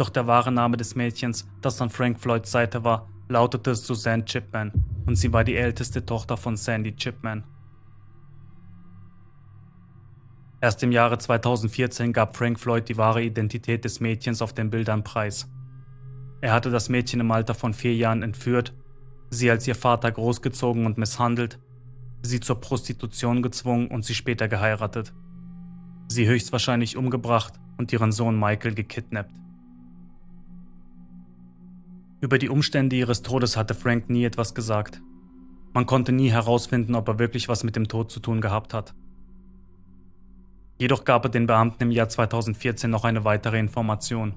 Doch der wahre Name des Mädchens, das an Frank Floyds Seite war, lautete Suzanne Chipman und sie war die älteste Tochter von Sandy Chipman. Erst im Jahre 2014 gab Frank Floyd die wahre Identität des Mädchens auf den Bildern preis. Er hatte das Mädchen im Alter von vier Jahren entführt, sie als ihr Vater großgezogen und misshandelt, sie zur Prostitution gezwungen und sie später geheiratet. Sie höchstwahrscheinlich umgebracht und ihren Sohn Michael gekidnappt. Über die Umstände ihres Todes hatte Frank nie etwas gesagt. Man konnte nie herausfinden, ob er wirklich was mit dem Tod zu tun gehabt hat. Jedoch gab er den Beamten im Jahr 2014 noch eine weitere Information.